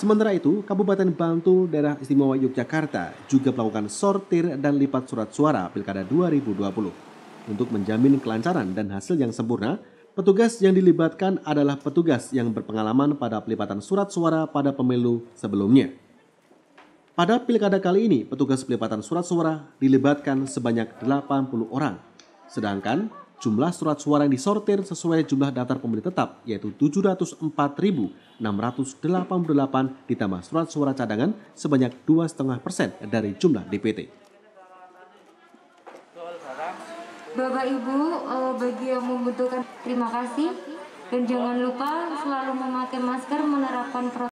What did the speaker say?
Sementara itu, Kabupaten Bantul, Daerah Istimewa Yogyakarta juga melakukan sortir dan lipat surat suara Pilkada 2020. Untuk menjamin kelancaran dan hasil yang sempurna, petugas yang dilibatkan adalah petugas yang berpengalaman pada pelipatan surat suara pada pemilu sebelumnya. Pada pilkada kali ini, petugas pelipatan surat suara dilibatkan sebanyak 80 orang. Sedangkan jumlah surat suara yang disortir sesuai jumlah daftar pemilih tetap yaitu 704.688 ditambah surat suara cadangan sebanyak 2,5% dari jumlah DPT. Bapak Ibu eh, bagi yang membutuhkan terima kasih dan jangan lupa selalu memakai masker menerapkan protokol